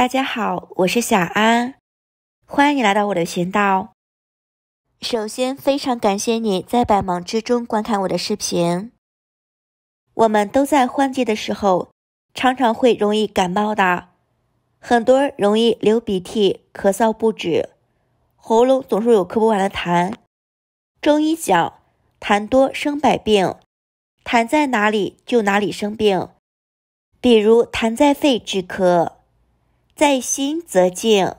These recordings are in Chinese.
大家好，我是小安，欢迎你来到我的频道。首先，非常感谢你在百忙之中观看我的视频。我们都在换季的时候，常常会容易感冒的，很多容易流鼻涕、咳嗽不止，喉咙总是有咳不完的痰。中医讲，痰多生百病，痰在哪里就哪里生病。比如痰在肺，止咳。在心则静，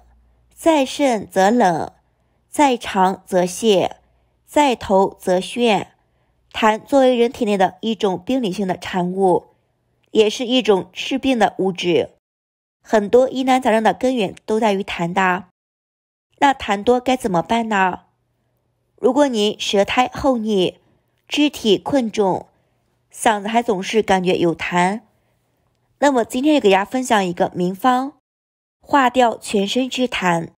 在肾则冷，在肠则泻，在头则眩。痰作为人体内的一种病理性的产物，也是一种治病的物质。很多疑难杂症的根源都在于痰的。那痰多该怎么办呢？如果您舌苔厚腻，肢体困重，嗓子还总是感觉有痰，那么今天就给大家分享一个名方。化掉全身之痰，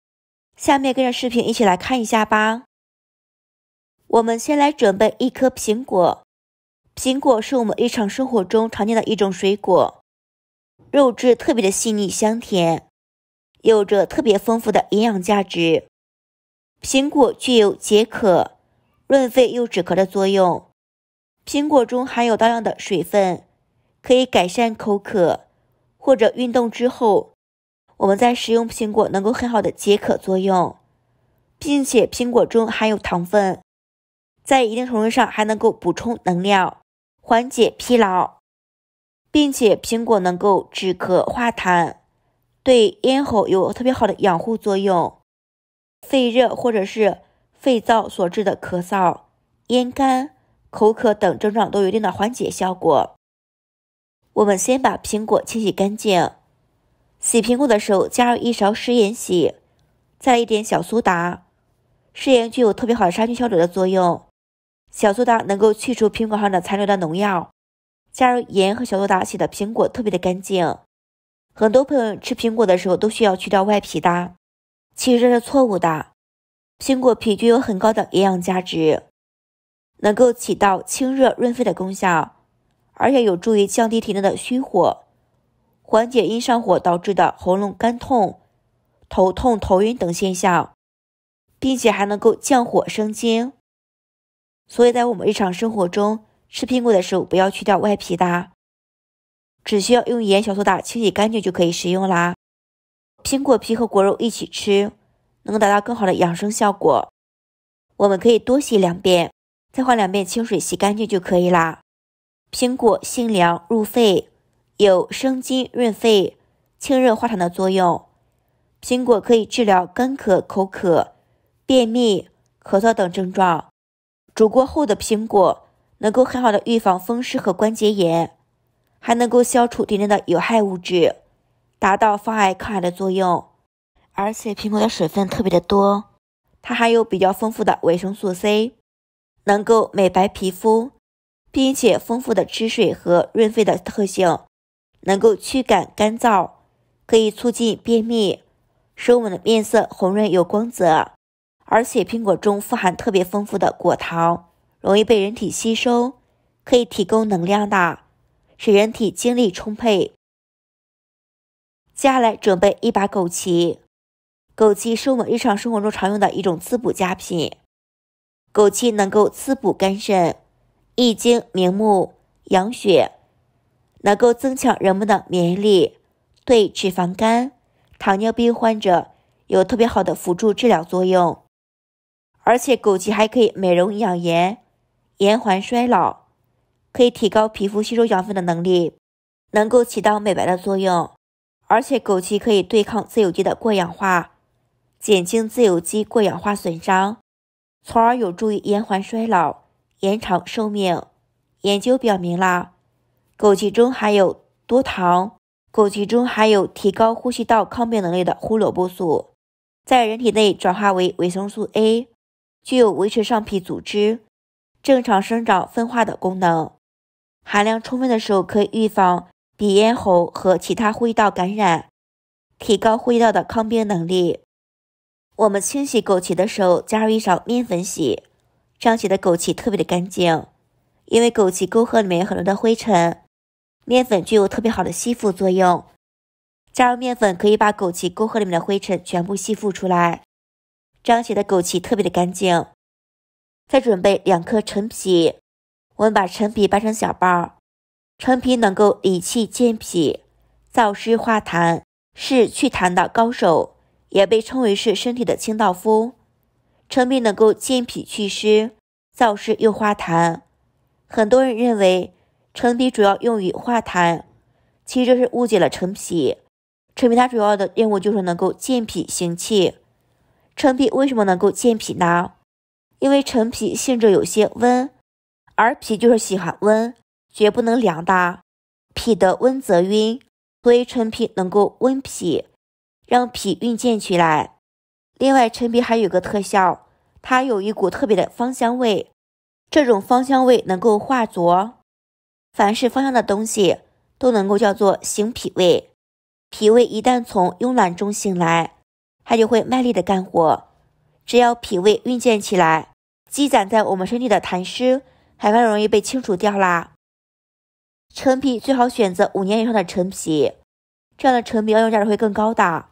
下面跟着视频一起来看一下吧。我们先来准备一颗苹果。苹果是我们日常生活中常见的一种水果，肉质特别的细腻香甜，有着特别丰富的营养价值。苹果具有解渴、润肺又止咳的作用。苹果中含有大量的水分，可以改善口渴或者运动之后。我们在食用苹果能够很好的解渴作用，并且苹果中含有糖分，在一定程度上还能够补充能量，缓解疲劳，并且苹果能够止咳化痰，对咽喉有特别好的养护作用。肺热或者是肺燥所致的咳嗽、咽干、口渴等症状都有一定的缓解效果。我们先把苹果清洗干净。洗苹果的时候，加入一勺食盐洗，再一点小苏打。食盐具有特别好的杀菌消毒的作用，小苏打能够去除苹果上的残留的农药。加入盐和小苏打洗的苹果特别的干净。很多朋友吃苹果的时候都需要去掉外皮的，其实这是错误的。苹果皮具有很高的营养价值，能够起到清热润肺的功效，而且有助于降低体内的虚火。缓解因上火导致的喉咙干痛、头痛、头晕等现象，并且还能够降火生津。所以在我们日常生活中吃苹果的时候，不要去掉外皮的，只需要用盐、小苏打清洗干净就可以食用啦。苹果皮和果肉一起吃，能达到更好的养生效果。我们可以多洗两遍，再换两遍清水洗干净就可以啦。苹果性凉，入肺。有生津润肺、清热化痰的作用。苹果可以治疗干咳、口渴、便秘、咳嗽等症状。煮过后的苹果能够很好的预防风湿和关节炎，还能够消除体内的有害物质，达到防癌抗癌的作用。而且苹果的水分特别的多，它含有比较丰富的维生素 C，能够美白皮肤，并且丰富的汁水和润肺的特性。能够驱赶干燥，可以促进便秘，使我们的面色红润有光泽。而且苹果中富含特别丰富的果糖，容易被人体吸收，可以提供能量的，使人体精力充沛。接下来准备一把枸杞，枸杞是我们日常生活中常用的一种滋补佳品。枸杞能够滋补肝肾，益精明目，养血。能够增强人们的免疫力，对脂肪肝、糖尿病患者有特别好的辅助治疗作用。而且，枸杞还可以美容养颜、延缓衰老，可以提高皮肤吸收养分的能力，能够起到美白的作用。而且，枸杞可以对抗自由基的过氧化，减轻自由基过氧化损伤，从而有助于延缓衰老、延长寿命。研究表明啦。枸杞中含有多糖，枸杞中含有提高呼吸道抗病能力的胡萝卜素，在人体内转化为维生素 A，具有维持上皮组织正常生长分化的功能。含量充分的时候，可以预防鼻咽喉和其他呼吸道感染，提高呼吸道的抗病能力。我们清洗枸杞的时候，加入一勺面粉洗，这样洗的枸杞特别的干净，因为枸杞沟壑里面有很多的灰尘。面粉具有特别好的吸附作用，加入面粉可以把枸杞沟壑里面的灰尘全部吸附出来，这样显得枸杞特别的干净。再准备两颗陈皮，我们把陈皮掰成小瓣儿。陈皮能够理气健脾、燥湿化痰，是祛痰的高手，也被称为是身体的清道夫。陈皮能够健脾祛湿、燥湿又化痰，很多人认为。陈皮主要用于化痰，其实是误解了陈皮。陈皮它主要的任务就是能够健脾行气。陈皮为什么能够健脾呢？因为陈皮性质有些温，而脾就是喜欢温，绝不能凉的。脾得温则晕，所以陈皮能够温脾，让脾运健起来。另外，陈皮还有个特效，它有一股特别的芳香味，这种芳香味能够化浊。凡是芳香的东西都能够叫做行脾胃，脾胃一旦从慵懒中醒来，它就会卖力的干活。只要脾胃运健起来，积攒在我们身体的痰湿很快容易被清除掉啦。陈皮最好选择五年以上的陈皮，这样的陈皮药用价值会更高的。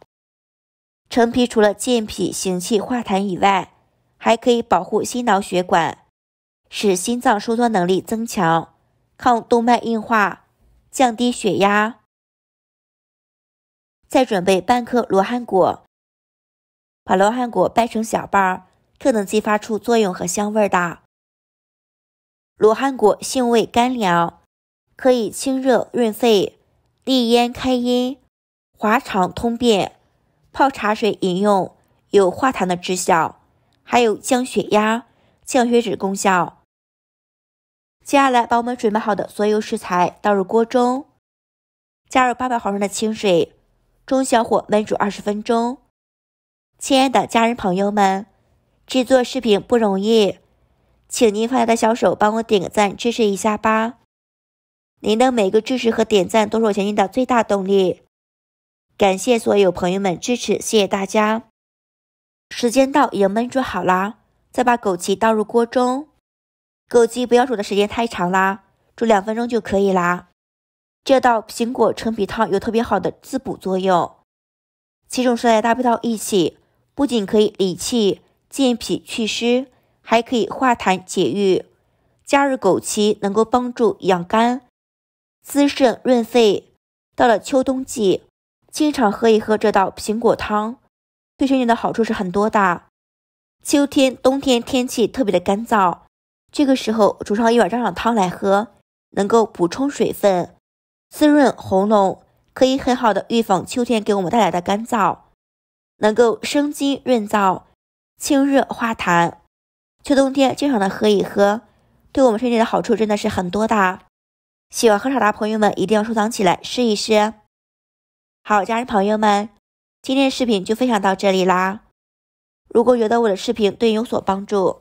陈皮除了健脾行气化痰以外，还可以保护心脑血管，使心脏收缩能力增强。抗动脉硬化，降低血压。再准备半颗罗汉果，把罗汉果掰成小瓣儿，特能激发出作用和香味儿的。罗汉果性味甘凉，可以清热润肺、利咽开音、滑肠通便。泡茶水饮用，有化痰的之效，还有降血压、降血脂功效。接下来，把我们准备好的所有食材倒入锅中，加入八百毫升的清水，中小火焖煮二十分钟。亲爱的家人朋友们，制作视频不容易，请您发财的小手帮我点个赞支持一下吧！您的每个支持和点赞都是我前进的最大动力，感谢所有朋友们支持，谢谢大家。时间到，已经焖煮好了，再把枸杞倒入锅中。枸杞不要煮的时间太长啦，煮两分钟就可以啦。这道苹果陈皮汤有特别好的滋补作用，七种食材搭配到一起，不仅可以理气健脾祛湿，还可以化痰解郁。加入枸杞能够帮助养肝、滋肾、润肺。到了秋冬季，经常喝一喝这道苹果汤，对身体的好处是很多的。秋天、冬天天气特别的干燥。这个时候，煮上一碗这样的汤来喝，能够补充水分，滋润喉咙，可以很好的预防秋天给我们带来的干燥，能够生津润燥，清热化痰。秋冬天经常的喝一喝，对我们身体的好处真的是很多的。喜欢喝茶的朋友们一定要收藏起来试一试。好，家人朋友们，今天的视频就分享到这里啦。如果觉得我的视频对你有所帮助，